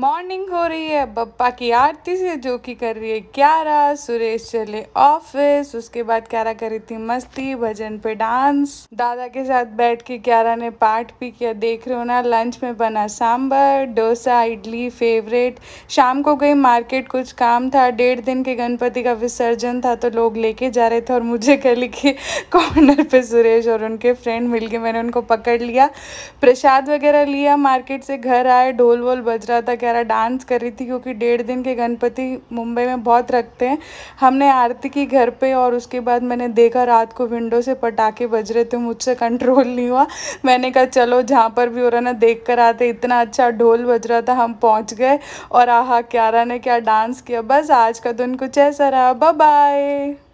morning हो रही है बप्पा की आरती से जो कि कर रही है क्यारा सुरेश चले ऑफिस उसके बाद क्यारा करी थी मस्ती भजन पे डांस दादा के साथ बैठ के क्यारा ने पाठ भी किया देख रहे हो ना लंच में बना सांबर डोसा इडली फेवरेट शाम को गई मार्केट कुछ काम था डेढ़ दिन के गणपति का विसर्जन था तो लोग लेके जा रहे थे और मुझे कह के कॉर्नर पे सुरेश और उनके फ्रेंड मिल के मैंने उनको पकड़ लिया प्रसाद वगैरह लिया मार्केट से घर आए ढोल वोल बज रहा था वगैरह डांस कर रही थी क्योंकि डेढ़ दिन के गणपति मुंबई में बहुत रखते हैं हमने आरती की घर पे और उसके बाद मैंने देखा रात को विंडो से पटाखे बज रहे थे मुझसे कंट्रोल नहीं हुआ मैंने कहा चलो जहाँ पर भी हो रहा ना देख कर आते इतना अच्छा ढोल बज रहा था हम पहुँच गए और आहा क्यारा ने क्या डांस किया बस आज का दिन कुछ ऐसा रहा बाय